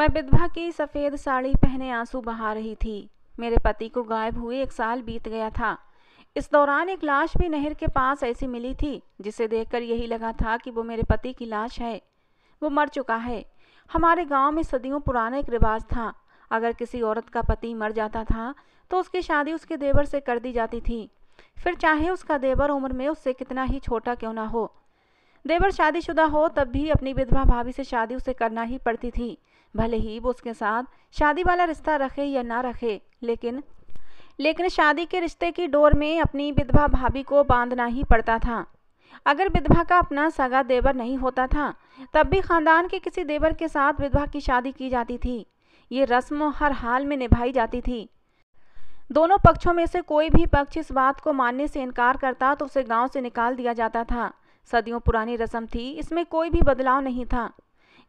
मैं विधवा की सफ़ेद साड़ी पहने आंसू बहा रही थी मेरे पति को गायब हुए एक साल बीत गया था इस दौरान एक लाश भी नहर के पास ऐसी मिली थी जिसे देखकर यही लगा था कि वो मेरे पति की लाश है वो मर चुका है हमारे गांव में सदियों पुराना एक रिवाज था अगर किसी औरत का पति मर जाता था तो उसकी शादी उसके देवर से कर दी जाती थी फिर चाहे उसका देवर उम्र में उससे कितना ही छोटा क्यों ना हो देवर शादीशुदा हो तब भी अपनी विधवा भाभी से शादी उसे करना ही पड़ती थी भले ही वो उसके साथ शादी वाला रिश्ता रखे या ना रखे लेकिन लेकिन शादी के रिश्ते की डोर में अपनी विधवा भाभी को बांधना ही पड़ता था अगर विधवा का अपना सगा देवर नहीं होता था तब भी खानदान के किसी देवर के साथ विधवा की शादी की जाती थी ये रस्म हर हाल में निभाई जाती थी दोनों पक्षों में से कोई भी पक्ष इस बात को मानने से इनकार करता तो उसे गांव से निकाल दिया जाता था सदियों पुरानी रस्म थी इसमें कोई भी बदलाव नहीं था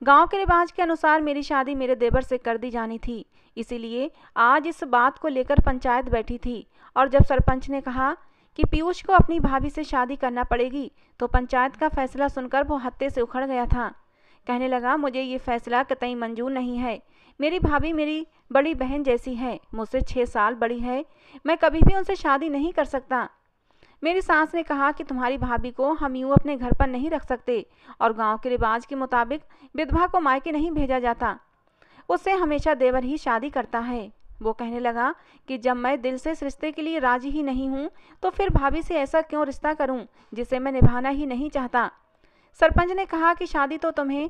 गांव के रिवाज के अनुसार मेरी शादी मेरे देवर से कर दी जानी थी इसीलिए आज इस बात को लेकर पंचायत बैठी थी और जब सरपंच ने कहा कि पीयूष को अपनी भाभी से शादी करना पड़ेगी तो पंचायत का फैसला सुनकर वो हत्ते से उखड़ गया था कहने लगा मुझे ये फैसला कतई मंजूर नहीं है मेरी भाभी मेरी बड़ी बहन जैसी है मुझसे छः साल बड़ी है मैं कभी भी उनसे शादी नहीं कर सकता मेरी सास ने कहा कि तुम्हारी भाभी को हम यूँ अपने घर पर नहीं रख सकते और गांव के रिवाज के मुताबिक विधवा को मायके नहीं भेजा जाता उससे हमेशा देवर ही शादी करता है वो कहने लगा कि जब मैं दिल से इस रिश्ते के लिए राजी ही नहीं हूँ तो फिर भाभी से ऐसा क्यों रिश्ता करूँ जिसे मैं निभाना ही नहीं चाहता सरपंच ने कहा कि शादी तो तुम्हें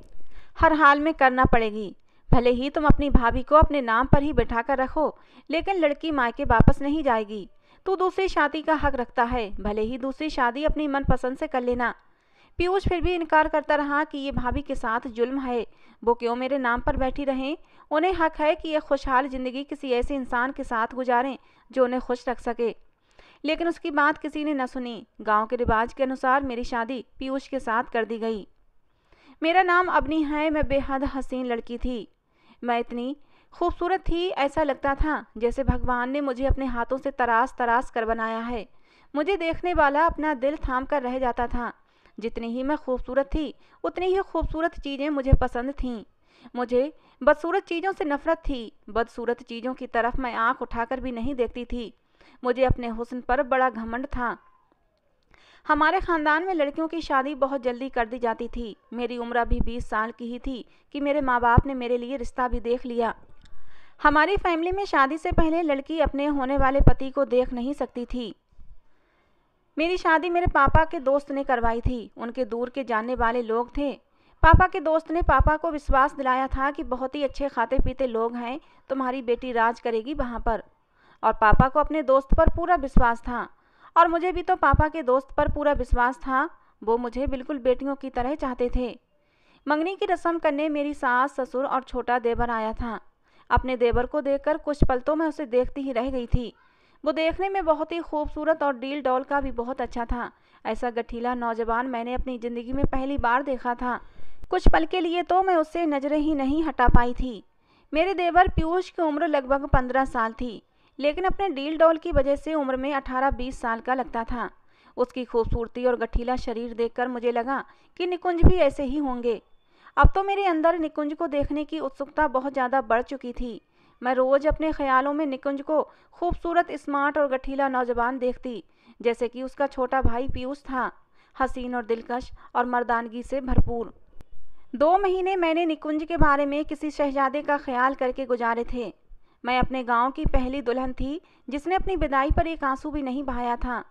हर हाल में करना पड़ेगी भले ही तुम अपनी भाभी को अपने नाम पर ही बैठा कर रखो लेकिन लड़की मायके वापस नहीं जाएगी तो दूसरी शादी का हक रखता है भले ही दूसरी शादी अपनी मनपसंद से कर लेना पीयूष फिर भी इनकार करता रहा कि ये भाभी के साथ जुल्म है वो क्यों मेरे नाम पर बैठी रहें उन्हें हक है कि यह खुशहाल जिंदगी किसी ऐसे इंसान के साथ गुजारें जो उन्हें खुश रख सके लेकिन उसकी बात किसी ने न सुनी गांव के रिवाज के अनुसार मेरी शादी पीयूष के साथ कर दी गई मेरा नाम अबनी है मैं बेहद हसीन लड़की थी मैं इतनी खूबसूरत थी ऐसा लगता था जैसे भगवान ने मुझे अपने हाथों से तराश तराश कर बनाया है मुझे देखने वाला अपना दिल थाम कर रह जाता था जितनी ही मैं खूबसूरत थी उतनी ही खूबसूरत चीज़ें मुझे पसंद थीं मुझे बदसूरत चीज़ों से नफरत थी बदसूरत चीज़ों की तरफ मैं आंख उठाकर भी नहीं देखती थी मुझे अपने हुसन पर बड़ा घमंड था हमारे ख़ानदान में लड़कियों की शादी बहुत जल्दी कर दी जाती थी मेरी उम्र अभी बीस साल की ही थी कि मेरे माँ बाप ने मेरे लिए रिश्ता भी देख लिया हमारी फैमिली में शादी से पहले लड़की अपने होने वाले पति को देख नहीं सकती थी मेरी शादी मेरे पापा के दोस्त ने करवाई थी उनके दूर के जानने वाले लोग थे पापा के दोस्त ने पापा को विश्वास दिलाया था कि बहुत ही अच्छे खाते पीते लोग हैं तुम्हारी बेटी राज करेगी वहाँ पर और पापा को अपने दोस्त पर पूरा विश्वास था और मुझे भी तो पापा के दोस्त पर पूरा विश्वास था वो मुझे बिल्कुल बेटियों की तरह चाहते थे मंगनी की रस्म करने मेरी सास ससुर और छोटा देवर आया था अपने देवर को देखकर कुछ पल तो मैं उसे देखती ही रह गई थी वो देखने में बहुत ही खूबसूरत और डील डॉल का भी बहुत अच्छा था ऐसा गठीला नौजवान मैंने अपनी ज़िंदगी में पहली बार देखा था कुछ पल के लिए तो मैं उससे नज़रें ही नहीं हटा पाई थी मेरे देवर पीयूष की उम्र लगभग पंद्रह साल थी लेकिन अपने डील डॉल की वजह से उम्र में अठारह बीस साल का लगता था उसकी खूबसूरती और गठीला शरीर देखकर मुझे लगा कि निकुंज भी ऐसे ही होंगे अब तो मेरे अंदर निकुंज को देखने की उत्सुकता बहुत ज़्यादा बढ़ चुकी थी मैं रोज़ अपने ख्यालों में निकुंज को खूबसूरत स्मार्ट और गठीला नौजवान देखती जैसे कि उसका छोटा भाई पीयूष था हसीन और दिलकश और मर्दानगी से भरपूर दो महीने मैंने निकुंज के बारे में किसी शहजादे का ख्याल करके गुजारे थे मैं अपने गांव की पहली दुल्हन थी जिसने अपनी विदाई पर एक आंसू भी नहीं बहाया था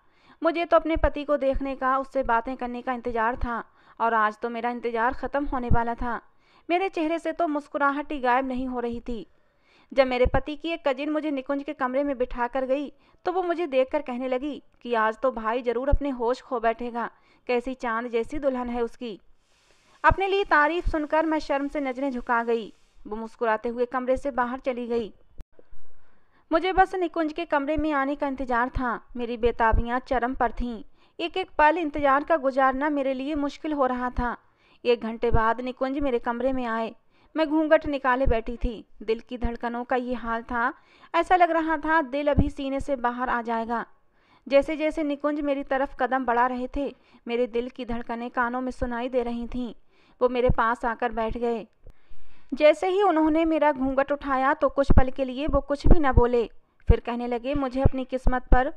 मुझे तो अपने पति को देखने का उससे बातें करने का इंतजार था और आज तो मेरा इंतज़ार ख़त्म होने वाला था मेरे चेहरे से तो मुस्कुराहट ही गायब नहीं हो रही थी जब मेरे पति की एक कजिन मुझे निकुंज के कमरे में बिठा कर गई तो वो मुझे कर कहने लगी कि आज तो भाई ज़रूर अपने होश खो बैठेगा कैसी चांद जैसी दुल्हन है उसकी अपने लिए तारीफ सुनकर मैं शर्म से नजरें झुका गई वो मुस्कुराते हुए कमरे से बाहर चली गई मुझे बस निकुंज के कमरे में आने का इंतजार था मेरी बेताबियाँ चरम पर थीं एक एक पल इंतजार का गुजारना मेरे लिए मुश्किल हो रहा था एक घंटे बाद निकुंज मेरे कमरे में आए मैं घूंघट निकाले बैठी थी दिल की धड़कनों का ये हाल था ऐसा लग रहा था दिल अभी सीने से बाहर आ जाएगा जैसे जैसे निकुंज मेरी तरफ कदम बढ़ा रहे थे मेरे दिल की धड़कनें कानों में सुनाई दे रही थीं वो मेरे पास आकर बैठ गए जैसे ही उन्होंने मेरा घूंघट उठाया तो कुछ पल के लिए वो कुछ भी न बोले फिर कहने लगे मुझे अपनी किस्मत पर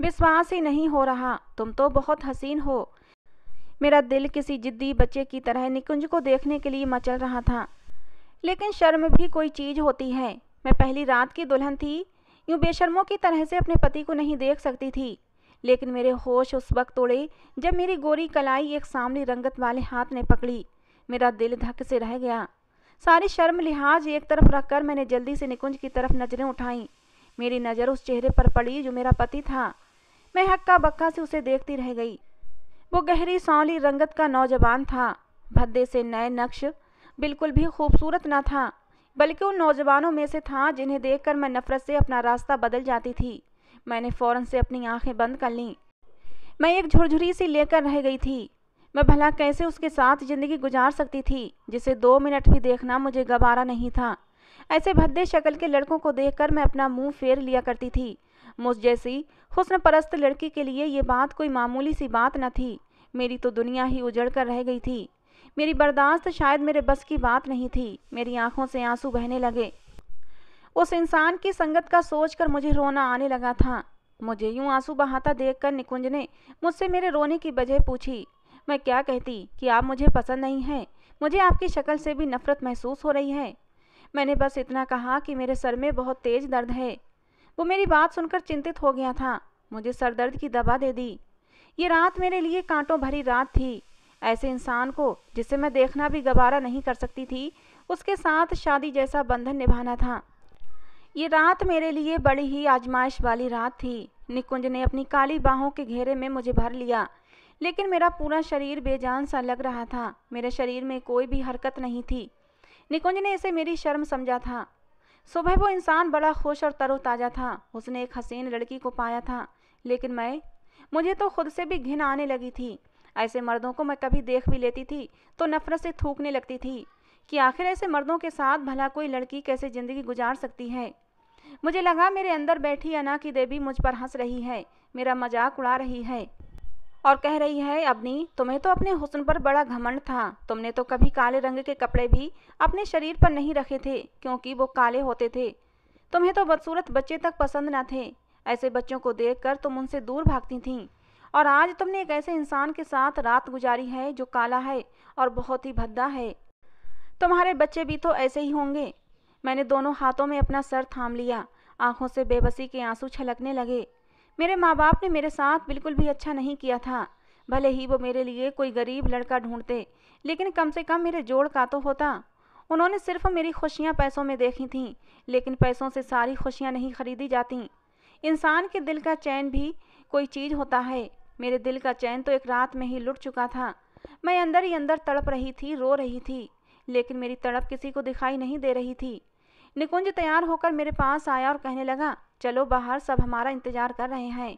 विश्वास ही नहीं हो रहा तुम तो बहुत हसीन हो मेरा दिल किसी जिद्दी बच्चे की तरह निकुंज को देखने के लिए मचल रहा था लेकिन शर्म भी कोई चीज़ होती है मैं पहली रात की दुल्हन थी यूँ बेशर्मों की तरह से अपने पति को नहीं देख सकती थी लेकिन मेरे होश उस वक्त उड़े जब मेरी गोरी कलाई एक सामने रंगत वाले हाथ ने पकड़ी मेरा दिल धक से रह गया सारी शर्म लिहाज एक तरफ रखकर मैंने जल्दी से निकुंज की तरफ नज़रें उठाई मेरी नज़र उस चेहरे पर पड़ी जो मेरा पति था मैं हक्का बक्का से उसे देखती रह गई वो गहरी सौली रंगत का नौजवान था भद्दे से नए नक्श बिल्कुल भी खूबसूरत ना था बल्कि उन नौजवानों में से था जिन्हें देखकर मैं नफरत से अपना रास्ता बदल जाती थी मैंने फ़ौरन से अपनी आंखें बंद कर लीं मैं एक झुरझुरी सी लेकर रह गई थी मैं भला कैसे उसके साथ ज़िंदगी गुजार सकती थी जिसे दो मिनट भी देखना मुझे गवारा नहीं था ऐसे भद्दे शक्ल के लड़कों को देखकर मैं अपना मुंह फेर लिया करती थी मुझ जैसी हुसन परस्त लड़की के लिए ये बात कोई मामूली सी बात न थी मेरी तो दुनिया ही उजड़ कर रह गई थी मेरी बर्दाश्त शायद मेरे बस की बात नहीं थी मेरी आंखों से आंसू बहने लगे उस इंसान की संगत का सोचकर मुझे रोना आने लगा था मुझे यूं आंसू बहाता देखकर निकुंज ने मुझसे मेरे रोने की वजह पूछी मैं क्या कहती कि आप मुझे पसंद नहीं हैं मुझे आपकी शक्ल से भी नफरत महसूस हो रही है मैंने बस इतना कहा कि मेरे सर में बहुत तेज दर्द है वो मेरी बात सुनकर चिंतित हो गया था मुझे सरदर्द की दवा दे दी ये रात मेरे लिए कांटों भरी रात थी ऐसे इंसान को जिसे मैं देखना भी गवारा नहीं कर सकती थी उसके साथ शादी जैसा बंधन निभाना था ये रात मेरे लिए बड़ी ही आजमाइश वाली रात थी निकुंज ने अपनी काली बाहों के घेरे में मुझे भर लिया लेकिन मेरा पूरा शरीर बेजान सा लग रहा था मेरे शरीर में कोई भी हरकत नहीं थी निकुंज ने इसे मेरी शर्म समझा था सुबह वो इंसान बड़ा खुश और तरोताज़ा था उसने एक हसीन लड़की को पाया था लेकिन मैं मुझे तो खुद से भी घिन आने लगी थी ऐसे मर्दों को मैं कभी देख भी लेती थी तो नफरत से थूकने लगती थी कि आखिर ऐसे मर्दों के साथ भला कोई लड़की कैसे ज़िंदगी गुजार सकती है मुझे लगा मेरे अंदर बैठी अना की देवी मुझ पर हंस रही है मेरा मजाक उड़ा रही है और कह रही है अबनी तुम्हें तो अपने हुसन पर बड़ा घमंड था तुमने तो कभी काले रंग के कपड़े भी अपने शरीर पर नहीं रखे थे क्योंकि वो काले होते थे तुम्हें तो बदसूरत बच्चे तक पसंद न थे ऐसे बच्चों को देखकर तुम उनसे दूर भागती थीं और आज तुमने एक ऐसे इंसान के साथ रात गुजारी है जो काला है और बहुत ही भद्दा है तुम्हारे बच्चे भी तो ऐसे ही होंगे मैंने दोनों हाथों में अपना सर थाम लिया आंखों से बेबसी के आंसू छलकने लगे मेरे माँ बाप ने मेरे साथ बिल्कुल भी अच्छा नहीं किया था भले ही वो मेरे लिए कोई गरीब लड़का ढूंढते लेकिन कम से कम मेरे जोड़ का तो होता उन्होंने सिर्फ मेरी खुशियाँ पैसों में देखी थीं लेकिन पैसों से सारी खुशियाँ नहीं खरीदी जाती इंसान के दिल का चैन भी कोई चीज़ होता है मेरे दिल का चैन तो एक रात में ही लुट चुका था मैं अंदर ही अंदर तड़प रही थी रो रही थी लेकिन मेरी तड़प किसी को दिखाई नहीं दे रही थी निकुंज तैयार होकर मेरे पास आया और कहने लगा चलो बाहर सब हमारा इंतज़ार कर रहे हैं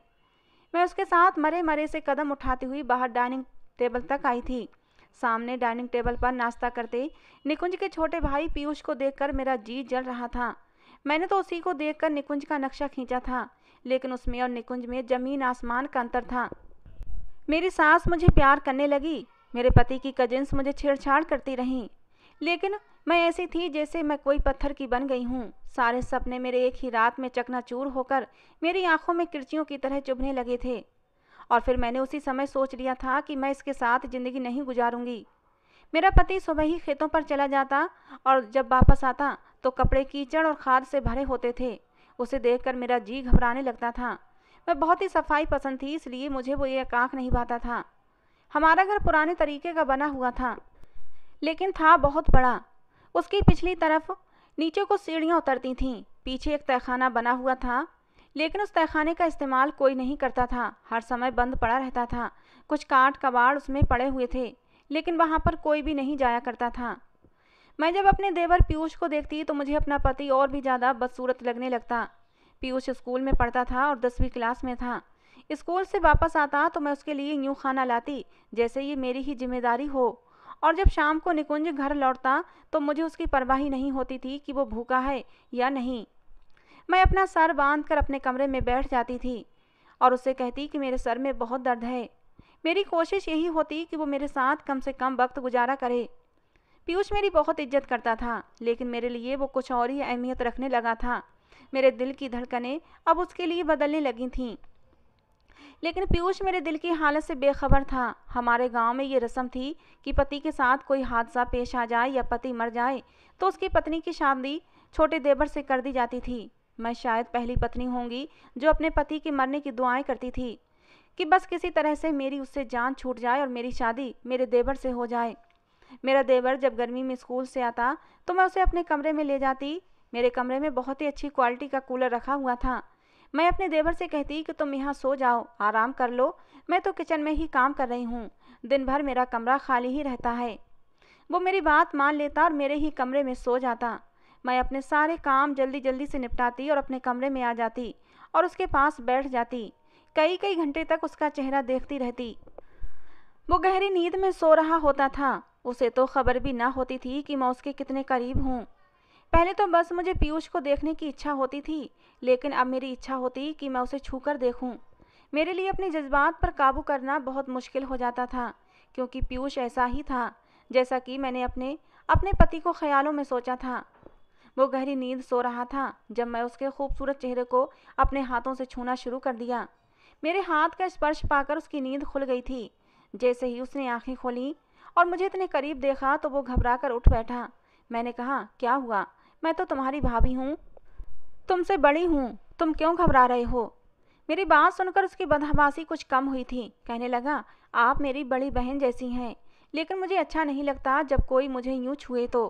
मैं उसके साथ मरे मरे से कदम उठाती हुई बाहर डाइनिंग टेबल तक आई थी सामने डाइनिंग टेबल पर नाश्ता करते निकुंज के छोटे भाई पीयूष को देखकर मेरा जी जल रहा था मैंने तो उसी को देखकर निकुंज का नक्शा खींचा था लेकिन उसमें और निकुंज में जमीन आसमान का अंतर था मेरी सास मुझे प्यार करने लगी मेरे पति की कजिन्स मुझे छेड़छाड़ करती रहीं लेकिन मैं ऐसी थी जैसे मैं कोई पत्थर की बन गई हूँ सारे सपने मेरे एक ही रात में चकनाचूर होकर मेरी आंखों में किरचियों की तरह चुभने लगे थे और फिर मैंने उसी समय सोच लिया था कि मैं इसके साथ ज़िंदगी नहीं गुजारूंगी मेरा पति सुबह ही खेतों पर चला जाता और जब वापस आता तो कपड़े कीचड़ और खाद से भरे होते थे उसे देख मेरा जी घबराने लगता था मैं बहुत ही सफाई पसंद थी इसलिए मुझे वो ये आँख नहीं पाता था हमारा घर पुराने तरीके का बना हुआ था लेकिन था बहुत बड़ा उसकी पिछली तरफ नीचे कुछ सीढ़ियाँ उतरती थीं पीछे एक तहखाना बना हुआ था लेकिन उस तहखाने का इस्तेमाल कोई नहीं करता था हर समय बंद पड़ा रहता था कुछ काट कबाड़ उसमें पड़े हुए थे लेकिन वहाँ पर कोई भी नहीं जाया करता था मैं जब अपने देवर पीयूष को देखती तो मुझे अपना पति और भी ज़्यादा बदसूरत लगने लगता पीयूष स्कूल में पढ़ता था और दसवीं क्लास में था स्कूल से वापस आता तो मैं उसके लिए यूँ खाना लाती जैसे ये मेरी ही जिम्मेदारी हो और जब शाम को निकुंज घर लौटता तो मुझे उसकी परवाही नहीं होती थी कि वो भूखा है या नहीं मैं अपना सर बांध कर अपने कमरे में बैठ जाती थी और उससे कहती कि मेरे सर में बहुत दर्द है मेरी कोशिश यही होती कि वो मेरे साथ कम से कम वक्त गुजारा करे पीयूष मेरी बहुत इज्जत करता था लेकिन मेरे लिए वो कुछ और ही अहमियत रखने लगा था मेरे दिल की धड़कनें अब उसके लिए बदलने लगी थीं लेकिन पीयूष मेरे दिल की हालत से बेखबर था हमारे गांव में ये रस्म थी कि पति के साथ कोई हादसा पेश आ जाए या पति मर जाए तो उसकी पत्नी की शादी छोटे देवर से कर दी जाती थी मैं शायद पहली पत्नी होंगी जो अपने पति के मरने की दुआएं करती थी कि बस किसी तरह से मेरी उससे जान छूट जाए और मेरी शादी मेरे देवर से हो जाए मेरा देवर जब गर्मी में स्कूल से आता तो मैं उसे अपने कमरे में ले जाती मेरे कमरे में बहुत ही अच्छी क्वालिटी का कूलर रखा हुआ था मैं अपने देवर से कहती कि तुम यहाँ सो जाओ आराम कर लो मैं तो किचन में ही काम कर रही हूँ दिन भर मेरा कमरा खाली ही रहता है वो मेरी बात मान लेता और मेरे ही कमरे में सो जाता मैं अपने सारे काम जल्दी जल्दी से निपटाती और अपने कमरे में आ जाती और उसके पास बैठ जाती कई कई घंटे तक उसका चेहरा देखती रहती वो गहरी नींद में सो रहा होता था उसे तो खबर भी ना होती थी कि मैं उसके कितने करीब हूँ पहले तो बस मुझे पीयूष को देखने की इच्छा होती थी लेकिन अब मेरी इच्छा होती कि मैं उसे छू कर देखूँ मेरे लिए अपने जज्बात पर काबू करना बहुत मुश्किल हो जाता था क्योंकि पीयूष ऐसा ही था जैसा कि मैंने अपने अपने पति को ख्यालों में सोचा था वो गहरी नींद सो रहा था जब मैं उसके खूबसूरत चेहरे को अपने हाथों से छूना शुरू कर दिया मेरे हाथ का स्पर्श पाकर उसकी नींद खुल गई थी जैसे ही उसने आंखें खोली और मुझे इतने करीब देखा तो वो घबरा कर उठ बैठा मैंने कहा क्या हुआ मैं तो तुम्हारी भाभी हूँ तुमसे बड़ी हूँ तुम क्यों घबरा रहे हो मेरी बात सुनकर उसकी बदहवासी कुछ कम हुई थी कहने लगा आप मेरी बड़ी बहन जैसी हैं लेकिन मुझे अच्छा नहीं लगता जब कोई मुझे यूँ छुए तो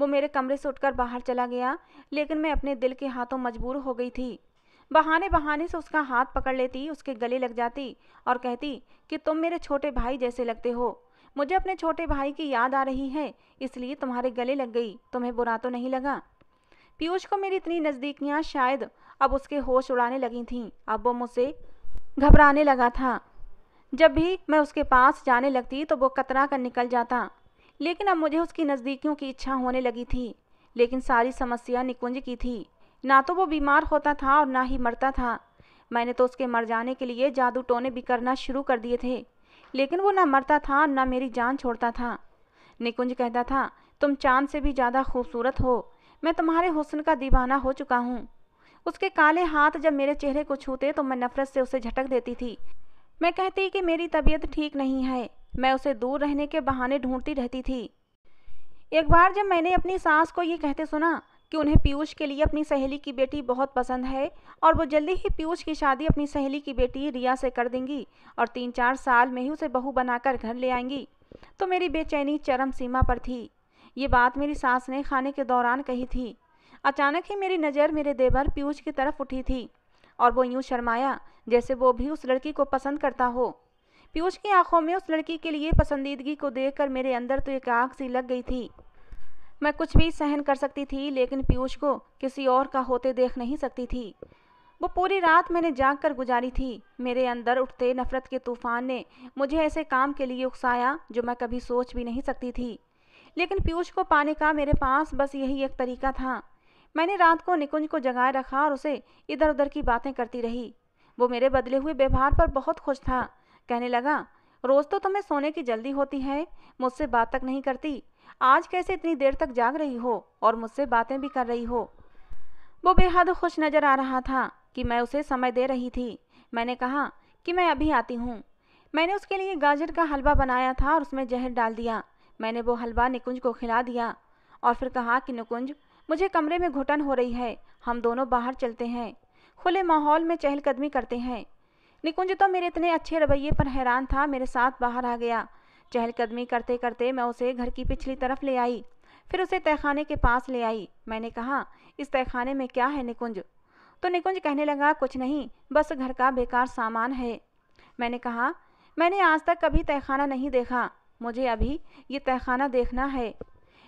वो मेरे कमरे से उठकर बाहर चला गया लेकिन मैं अपने दिल के हाथों मजबूर हो गई थी बहाने बहाने से उसका हाथ पकड़ लेती उसके गले लग जाती और कहती कि तुम मेरे छोटे भाई जैसे लगते हो मुझे अपने छोटे भाई की याद आ रही है इसलिए तुम्हारे गले लग गई तुम्हें बुरा तो नहीं लगा पीयूष को मेरी इतनी नज़दीकियाँ शायद अब उसके होश उड़ाने लगी थीं अब वो मुझसे घबराने लगा था जब भी मैं उसके पास जाने लगती तो वो कतरा कर निकल जाता लेकिन अब मुझे उसकी नज़दीकियों की इच्छा होने लगी थी लेकिन सारी समस्या निकुंज की थी ना तो वो बीमार होता था और ना ही मरता था मैंने तो उसके मर जाने के लिए जादू टोने भी करना शुरू कर दिए थे लेकिन वो ना मरता था और ना मेरी जान छोड़ता था निकुंज कहता था तुम चांद से भी ज़्यादा खूबसूरत हो मैं तुम्हारे हुसन का दीवाना हो चुका हूँ उसके काले हाथ जब मेरे चेहरे को छूते तो मैं नफरत से उसे झटक देती थी मैं कहती कि मेरी तबीयत ठीक नहीं है मैं उसे दूर रहने के बहाने ढूंढती रहती थी एक बार जब मैंने अपनी सास को ये कहते सुना कि उन्हें पीयूष के लिए अपनी सहेली की बेटी बहुत पसंद है और वो जल्दी ही पीयूष की शादी अपनी सहेली की बेटी रिया से कर देंगी और तीन चार साल में ही उसे बहू बनाकर घर ले आएंगी तो मेरी बेचैनी चरम सीमा पर थी ये बात मेरी सास ने खाने के दौरान कही थी अचानक ही मेरी नज़र मेरे देवर पीयूष की तरफ उठी थी और वो यूं शर्माया जैसे वो भी उस लड़की को पसंद करता हो पीयूष की आंखों में उस लड़की के लिए पसंदीदगी को देख मेरे अंदर तो एक आग सी लग गई थी मैं कुछ भी सहन कर सकती थी लेकिन पीयूष को किसी और का होते देख नहीं सकती थी वो पूरी रात मैंने जाग कर गुजारी थी मेरे अंदर उठते नफरत के तूफान ने मुझे ऐसे काम के लिए उकसाया जो मैं कभी सोच भी नहीं सकती थी लेकिन पीयूष को पाने का मेरे पास बस यही एक तरीका था मैंने रात को निकुंज को जगाए रखा और उसे इधर उधर की बातें करती रही वो मेरे बदले हुए व्यवहार पर बहुत खुश था कहने लगा रोज तो तुम्हें सोने की जल्दी होती है मुझसे बात तक नहीं करती आज कैसे इतनी देर तक जाग रही हो और मुझसे बातें भी कर रही हो वो बेहद खुश नजर आ रहा था कि मैं उसे समय दे रही थी मैंने कहा कि मैं अभी आती हूँ मैंने उसके लिए गाजर का हलवा बनाया था और उसमें जहर डाल दिया मैंने वो हलवा निकुंज को खिला दिया और फिर कहा कि निकुंज मुझे कमरे में घुटन हो रही है हम दोनों बाहर चलते हैं खुले माहौल में चहलकदमी करते हैं निकुंज तो मेरे इतने अच्छे रवैये पर हैरान था मेरे साथ बाहर आ गया चहलकदमी करते करते मैं उसे घर की पिछली तरफ ले आई फिर उसे तहखाने के पास ले आई मैंने कहा इस तहखाने में क्या है निकुंज तो निकुंज कहने लगा कुछ नहीं बस घर का बेकार सामान है मैंने कहा मैंने आज तक कभी तहखाना नहीं देखा मुझे अभी ये तहखाना देखना है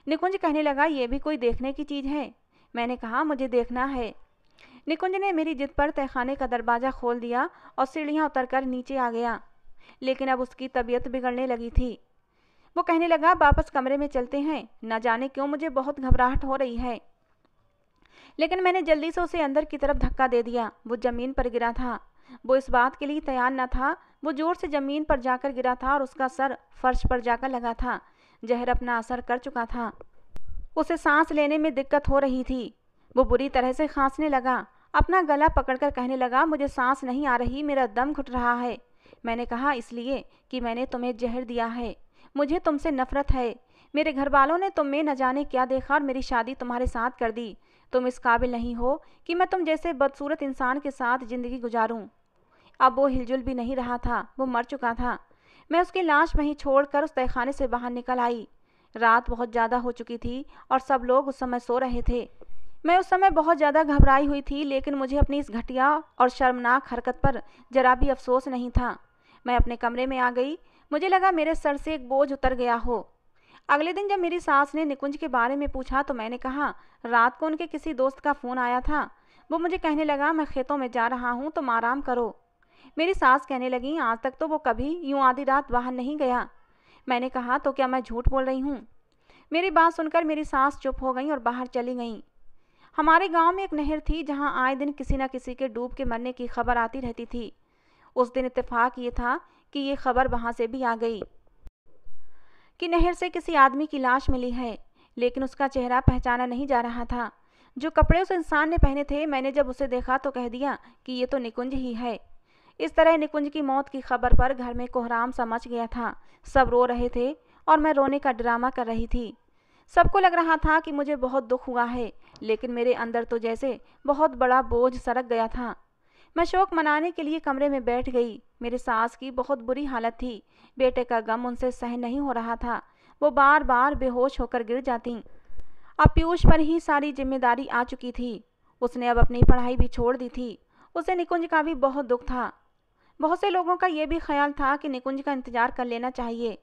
निकुंज कहने लगा ये भी कोई देखने की चीज़ है मैंने कहा मुझे देखना है निकुंज ने मेरी जिद पर तहखाने का दरवाज़ा खोल दिया और सीढ़ियाँ उतरकर नीचे आ गया लेकिन अब उसकी तबीयत बिगड़ने लगी थी वो कहने लगा वापस कमरे में चलते हैं न जाने क्यों मुझे बहुत घबराहट हो रही है लेकिन मैंने जल्दी से उसे अंदर की तरफ धक्का दे दिया वो ज़मीन पर गिरा था वो इस बात के लिए तैयार न था वो जोर से ज़मीन पर जाकर गिरा था और उसका सर फर्श पर जाकर लगा था जहर अपना असर कर चुका था उसे सांस लेने में दिक्कत हो रही थी वो बुरी तरह से खांसने लगा अपना गला पकड़कर कहने लगा मुझे सांस नहीं आ रही मेरा दम घुट रहा है मैंने कहा इसलिए कि मैंने तुम्हें जहर दिया है मुझे तुमसे नफरत है मेरे घर वालों ने तुम न जाने क्या देखा और मेरी शादी तुम्हारे साथ कर दी तुम इस काबिल नहीं हो कि मैं तुम जैसे बदसूरत इंसान के साथ ज़िंदगी गुजारूं अब वो हिलजुल भी नहीं रहा था वो मर चुका था मैं उसकी लाश वहीं छोड़कर उस तहखाने से बाहर निकल आई रात बहुत ज़्यादा हो चुकी थी और सब लोग उस समय सो रहे थे मैं उस समय बहुत ज़्यादा घबराई हुई थी लेकिन मुझे अपनी इस घटिया और शर्मनाक हरकत पर जरा भी अफसोस नहीं था मैं अपने कमरे में आ गई मुझे लगा मेरे सर से एक बोझ उतर गया हो अगले दिन जब मेरी सास ने निकुंज के बारे में पूछा तो मैंने कहा रात को उनके किसी दोस्त का फ़ोन आया था वो मुझे कहने लगा मैं खेतों में जा रहा हूँ तुम आराम करो मेरी सास कहने लगी आज तक तो वो कभी यूं आधी रात बाहर नहीं गया मैंने कहा तो क्या मैं झूठ बोल रही हूँ मेरी बात सुनकर मेरी सास चुप हो गई और बाहर चली गई हमारे गांव में एक नहर थी जहां आए दिन किसी न किसी के डूब के मरने की खबर आती रहती थी उस दिन इत्तेफाक ये था कि ये खबर वहां से भी आ गई कि नहर से किसी आदमी की लाश मिली है लेकिन उसका चेहरा पहचाना नहीं जा रहा था जो कपड़े उस इंसान ने पहने थे मैंने जब उसे देखा तो कह दिया कि ये तो निकुंज ही है इस तरह निकुंज की मौत की खबर पर घर में कोहराम समझ गया था सब रो रहे थे और मैं रोने का ड्रामा कर रही थी सबको लग रहा था कि मुझे बहुत दुख हुआ है लेकिन मेरे अंदर तो जैसे बहुत बड़ा बोझ सरक गया था मैं शोक मनाने के लिए कमरे में बैठ गई मेरे सास की बहुत बुरी हालत थी बेटे का गम उनसे सह नहीं हो रहा था वो बार बार बेहोश होकर गिर जाती अब पीयूष पर ही सारी जिम्मेदारी आ चुकी थी उसने अब अपनी पढ़ाई भी छोड़ दी थी उसे निकुंज का भी बहुत दुख था बहुत से लोगों का यह भी ख्याल था कि निकुंज का इंतजार कर लेना चाहिए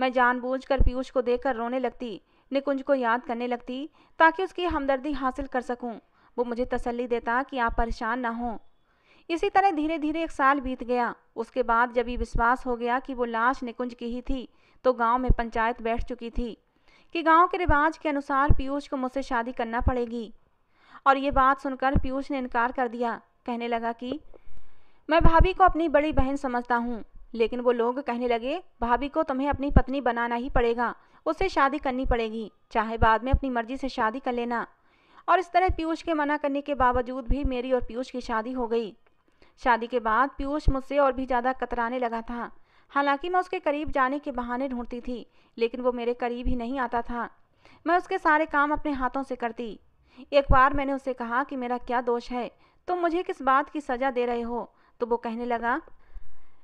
मैं जानबूझकर पीयूष को देखकर रोने लगती निकुंज को याद करने लगती ताकि उसकी हमदर्दी हासिल कर सकूं। वो मुझे तसल्ली देता कि आप परेशान ना हों इसी तरह धीरे धीरे एक साल बीत गया उसके बाद जब ये विश्वास हो गया कि वो लाश निकुंज की ही थी तो गांव में पंचायत बैठ चुकी थी कि गांव के रिवाज के अनुसार पीयूष को मुझसे शादी करना पड़ेगी और ये बात सुनकर पीयूष ने इनकार कर दिया कहने लगा कि मैं भाभी को अपनी बड़ी बहन समझता हूँ लेकिन वो लोग कहने लगे भाभी को तुम्हें अपनी पत्नी बनाना ही पड़ेगा उससे शादी करनी पड़ेगी चाहे बाद में अपनी मर्जी से शादी कर लेना और इस तरह पीयूष के मना करने के बावजूद भी मेरी और पीयूष की शादी हो गई शादी के बाद पीयूष मुझसे और भी ज़्यादा कतराने लगा था हालांकि मैं उसके करीब जाने के बहाने ढूंढती थी लेकिन वो मेरे करीब ही नहीं आता था मैं उसके सारे काम अपने हाथों से करती एक बार मैंने उसे कहा कि मेरा क्या दोष है तुम तो मुझे किस बात की सज़ा दे रहे हो तो वो कहने लगा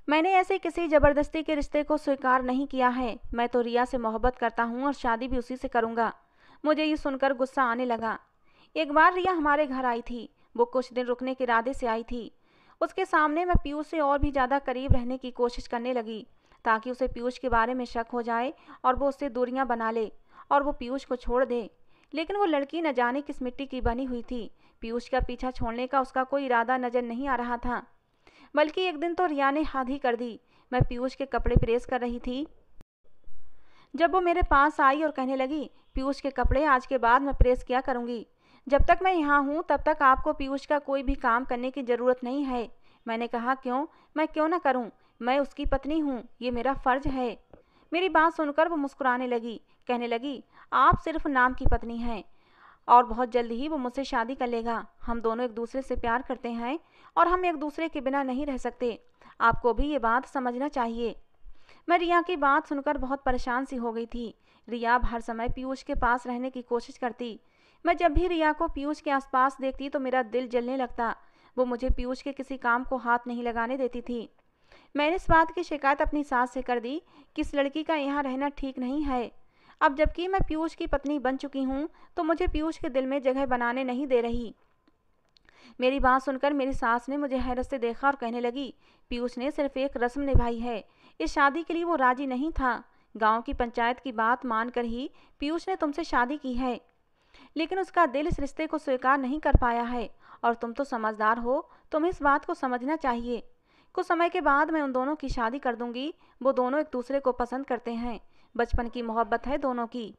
मैंने ऐसे किसी ज़बरदस्ती के रिश्ते को स्वीकार नहीं किया है मैं तो रिया से मोहब्बत करता हूँ और शादी भी उसी से करूँगा मुझे ये सुनकर गुस्सा आने लगा एक बार रिया हमारे घर आई थी वो कुछ दिन रुकने के इरादे से आई थी उसके सामने मैं पीयूष से और भी ज़्यादा करीब रहने की कोशिश करने लगी ताकि उसे पीयूष के बारे में शक हो जाए और वो उससे दूरियाँ बना ले और वो पीयूष को छोड़ दे लेकिन वो लड़की न जाने किस मिट्टी की बनी हुई थी पीयूष का पीछा छोड़ने का उसका कोई इरादा नज़र नहीं आ रहा था बल्कि एक दिन तो रिया ने हाथ ही कर दी मैं पीयूष के कपड़े प्रेस कर रही थी जब वो मेरे पास आई और कहने लगी पीयूष के कपड़े आज के बाद मैं प्रेस किया करूँगी जब तक मैं यहाँ हूँ तब तक आपको पीयूष का कोई भी काम करने की ज़रूरत नहीं है मैंने कहा क्यों मैं क्यों ना करूँ मैं उसकी पत्नी हूँ ये मेरा फ़र्ज है मेरी बात सुनकर वो मुस्कुराने लगी कहने लगी आप सिर्फ नाम की पत्नी हैं और बहुत जल्द ही वो मुझसे शादी कर लेगा हम दोनों एक दूसरे से प्यार करते हैं और हम एक दूसरे के बिना नहीं रह सकते आपको भी ये बात समझना चाहिए मैं रिया की बात सुनकर बहुत परेशान सी हो गई थी रिया हर समय पीयूष के पास रहने की कोशिश करती मैं जब भी रिया को पीयूष के आसपास देखती तो मेरा दिल जलने लगता वो मुझे पीयूष के किसी काम को हाथ नहीं लगाने देती थी मैंने इस बात की शिकायत अपनी सास से कर दी कि इस लड़की का यहाँ रहना ठीक नहीं है अब जबकि मैं पीयूष की पत्नी बन चुकी हूँ तो मुझे पीयूष के दिल में जगह बनाने नहीं दे रही मेरी बात सुनकर मेरी सास ने मुझे हैरत से देखा और कहने लगी पीयूष ने सिर्फ एक रस्म निभाई है इस शादी के लिए वो राजी नहीं था गांव की पंचायत की बात मानकर ही पीयूष ने तुमसे शादी की है लेकिन उसका दिल इस रिश्ते को स्वीकार नहीं कर पाया है और तुम तो समझदार हो तुम इस बात को समझना चाहिए कुछ समय के बाद मैं उन दोनों की शादी कर दूंगी वो दोनों एक दूसरे को पसंद करते हैं बचपन की मोहब्बत है दोनों की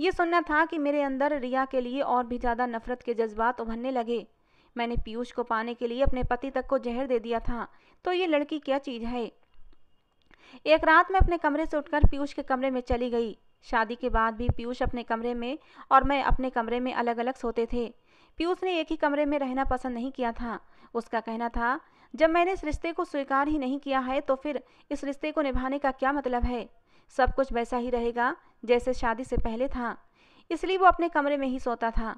ये सुनना था कि मेरे अंदर रिया के लिए और भी ज़्यादा नफरत के जज्बात उभरने लगे मैंने पीयूष को पाने के लिए अपने पति तक को जहर दे दिया था तो ये लड़की क्या चीज़ है एक रात मैं अपने कमरे से उठकर पीयूष के कमरे में चली गई शादी के बाद भी पीयूष अपने कमरे में और मैं अपने कमरे में अलग अलग सोते थे पीयूष ने एक ही कमरे में रहना पसंद नहीं किया था उसका कहना था जब मैंने इस रिश्ते को स्वीकार ही नहीं किया है तो फिर इस रिश्ते को निभाने का क्या मतलब है सब कुछ वैसा ही रहेगा जैसे शादी से पहले था इसलिए वो अपने कमरे में ही सोता था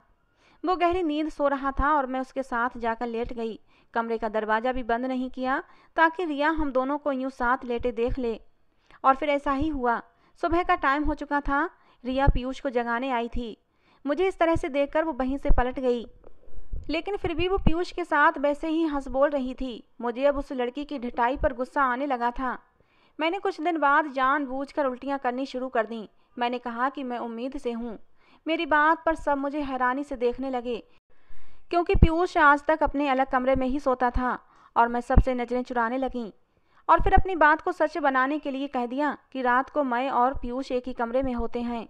वो गहरी नींद सो रहा था और मैं उसके साथ जाकर लेट गई कमरे का दरवाज़ा भी बंद नहीं किया ताकि रिया हम दोनों को यूं साथ लेटे देख ले और फिर ऐसा ही हुआ सुबह का टाइम हो चुका था रिया पीयूष को जगाने आई थी मुझे इस तरह से देखकर वो वहीं से पलट गई लेकिन फिर भी वो पीयूष के साथ वैसे ही हंस बोल रही थी मुझे अब उस लड़की की ढिटाई पर गुस्सा आने लगा था मैंने कुछ दिन बाद जानबूझकर उल्टियां करनी शुरू कर दी मैंने कहा कि मैं उम्मीद से हूँ मेरी बात पर सब मुझे हैरानी से देखने लगे क्योंकि पीयूष आज तक अपने अलग कमरे में ही सोता था और मैं सबसे नज़रें चुराने लगी और फिर अपनी बात को सच बनाने के लिए कह दिया कि रात को मैं और पीयूष एक ही कमरे में होते हैं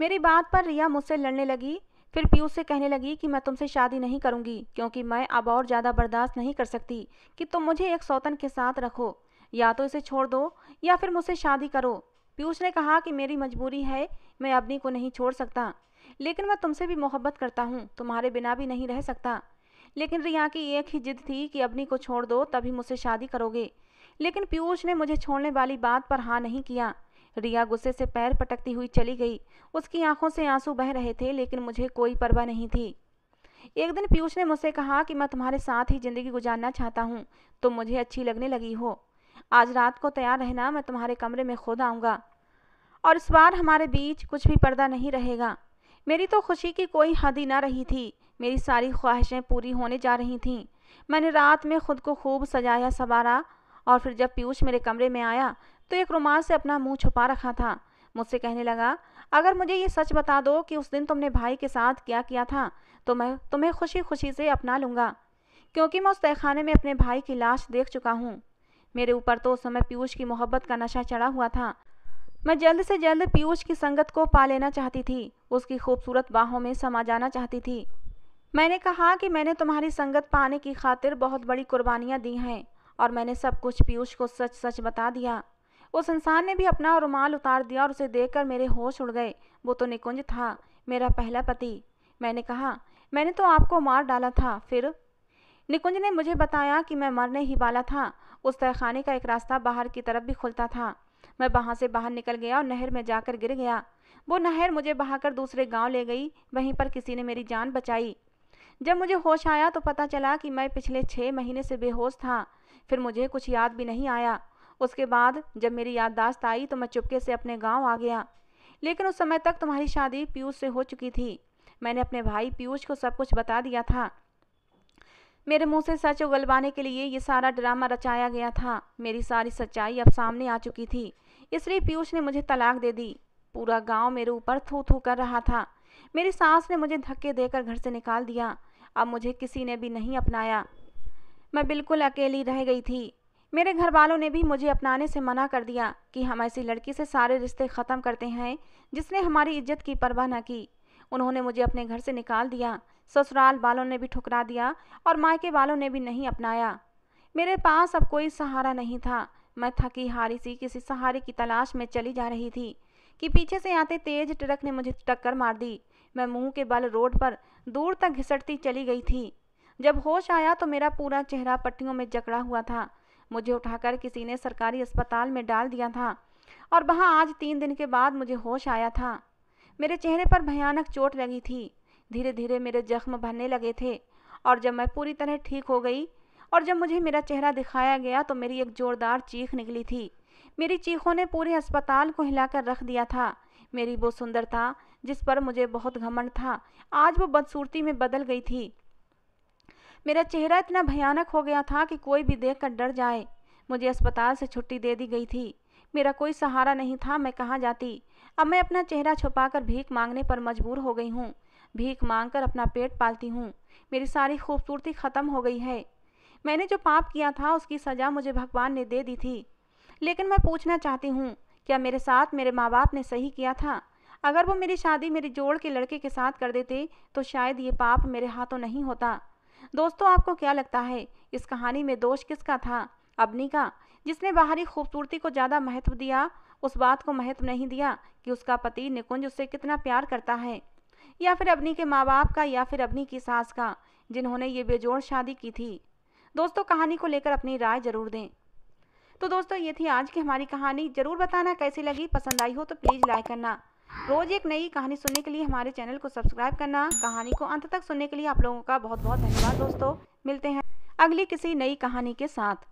मेरी बात पर रिया मुझसे लड़ने लगी फिर पीयूष से कहने लगी कि मैं तुमसे शादी नहीं करूंगी क्योंकि मैं अब और ज़्यादा बर्दाश्त नहीं कर सकती कि तुम मुझे एक सौतन के साथ रखो या तो इसे छोड़ दो या फिर मुझसे शादी करो पीयूष ने कहा कि मेरी मजबूरी है मैं अपनी को नहीं छोड़ सकता लेकिन मैं तुमसे भी मोहब्बत करता हूँ तुम्हारे बिना भी नहीं रह सकता लेकिन रिया की एक ही जिद थी कि अपनी को छोड़ दो तभी मुझसे शादी करोगे लेकिन पीयूष ने मुझे छोड़ने वाली बात पर हाँ नहीं किया रिया गुस्से से पैर पटकती हुई चली गई उसकी आंखों से आंसू बह रहे थे लेकिन मुझे कोई परवाह नहीं थी एक दिन पीयूष ने मुझसे कहा कि मैं तुम्हारे साथ ही ज़िंदगी गुजारना चाहता हूँ तुम मुझे अच्छी लगने लगी हो आज रात को तैयार रहना मैं तुम्हारे कमरे में खुद आऊँगा और इस बार हमारे बीच कुछ भी पर्दा नहीं रहेगा मेरी तो खुशी की कोई हद ही ना रही थी मेरी सारी ख्वाहिशें पूरी होने जा रही थीं मैंने रात में खुद को खूब सजाया संवारा और फिर जब पीयूष मेरे कमरे में आया तो एक रुमाल से अपना मुंह छुपा रखा था मुझसे कहने लगा अगर मुझे ये सच बता दो कि उस दिन तुमने भाई के साथ क्या किया था तो मैं तुम्हें खुशी खुशी से अपना लूँगा क्योंकि मैं उस तहखाने में अपने भाई की लाश देख चुका हूँ मेरे ऊपर तो उस समय पीयूष की मोहब्बत का नशा चढ़ा हुआ था मैं जल्द से जल्द पीयूष की संगत को पा लेना चाहती थी उसकी खूबसूरत बाहों में समा जाना चाहती थी मैंने कहा कि मैंने तुम्हारी संगत पाने की खातिर बहुत बड़ी कुर्बानियाँ दी हैं और मैंने सब कुछ पीयूष को सच सच बता दिया उस इंसान ने भी अपना रुमाल उतार दिया और उसे देखकर मेरे होश उड़ गए वो तो निकुंज था मेरा पहला पति मैंने कहा मैंने तो आपको मार डाला था फिर निकुंज ने मुझे बताया कि मैं मरने ही वाला था उस तहखाने का एक रास्ता बाहर की तरफ भी खुलता था मैं वहाँ से बाहर निकल गया और नहर में जाकर गिर गया वो नहर मुझे बहाकर दूसरे गांव ले गई वहीं पर किसी ने मेरी जान बचाई जब मुझे होश आया तो पता चला कि मैं पिछले छः महीने से बेहोश था फिर मुझे कुछ याद भी नहीं आया उसके बाद जब मेरी याददाश्त आई तो मैं चुपके से अपने गाँव आ गया लेकिन उस समय तक तुम्हारी शादी पीयूष से हो चुकी थी मैंने अपने भाई पीयूष को सब कुछ बता दिया था मेरे मुंह से सच उगलवाने के लिए ये सारा ड्रामा रचाया गया था मेरी सारी सच्चाई अब सामने आ चुकी थी इसलिए पीयूष ने मुझे तलाक दे दी पूरा गांव मेरे ऊपर थू थू कर रहा था मेरी सास ने मुझे धक्के देकर घर से निकाल दिया अब मुझे किसी ने भी नहीं अपनाया मैं बिल्कुल अकेली रह गई थी मेरे घर वालों ने भी मुझे अपनाने से मना कर दिया कि हम ऐसी लड़की से सारे रिश्ते ख़त्म करते हैं जिसने हमारी इज्जत की परवाह न की उन्होंने मुझे अपने घर से निकाल दिया ससुराल वालों ने भी ठुकरा दिया और मायके वालों ने भी नहीं अपनाया मेरे पास अब कोई सहारा नहीं था मैं थकी हारी सी किसी सहारे की तलाश में चली जा रही थी कि पीछे से आते तेज ट्रक ने मुझे टक्कर मार दी मैं मुंह के बल रोड पर दूर तक घिसटती चली गई थी जब होश आया तो मेरा पूरा चेहरा पट्टियों में जकड़ा हुआ था मुझे उठाकर किसी ने सरकारी अस्पताल में डाल दिया था और वहाँ आज तीन दिन के बाद मुझे होश आया था मेरे चेहरे पर भयानक चोट लगी थी धीरे धीरे मेरे जख्म भरने लगे थे और जब मैं पूरी तरह ठीक हो गई और जब मुझे मेरा चेहरा दिखाया गया तो मेरी एक ज़ोरदार चीख निकली थी मेरी चीखों ने पूरे अस्पताल को हिलाकर रख दिया था मेरी वो सुंदरता जिस पर मुझे बहुत घमंड था आज वो बदसूरती में बदल गई थी मेरा चेहरा इतना भयानक हो गया था कि कोई भी देख कर डर जाए मुझे अस्पताल से छुट्टी दे दी गई थी मेरा कोई सहारा नहीं था मैं कहाँ जाती अब मैं अपना चेहरा छुपाकर भीख मांगने पर मजबूर हो गई हूँ भीख मांगकर अपना पेट पालती हूँ मेरी सारी खूबसूरती ख़त्म हो गई है मैंने जो पाप किया था उसकी सज़ा मुझे भगवान ने दे दी थी लेकिन मैं पूछना चाहती हूँ क्या मेरे साथ मेरे माँ बाप ने सही किया था अगर वो मेरी शादी मेरे जोड़ के लड़के के साथ कर देते तो शायद ये पाप मेरे हाथों नहीं होता दोस्तों आपको क्या लगता है इस कहानी में दोष किसका था अबनी का जिसने बाहरी खूबसूरती को ज़्यादा महत्व दिया उस बात को महत्व नहीं दिया कि उसका पति निकुंज उससे कितना प्यार करता है या फिर अबनी के माँ बाप का या फिर अबनी की सास का जिन्होंने ये बेजोड़ शादी की थी दोस्तों कहानी को लेकर अपनी राय ज़रूर दें तो दोस्तों ये थी आज की हमारी कहानी ज़रूर बताना कैसी लगी पसंद आई हो तो प्लीज़ लाइक करना रोज़ एक नई कहानी सुनने के लिए हमारे चैनल को सब्सक्राइब करना कहानी को अंत तक सुनने के लिए आप लोगों का बहुत बहुत धन्यवाद दोस्तों मिलते हैं अगली किसी नई कहानी के साथ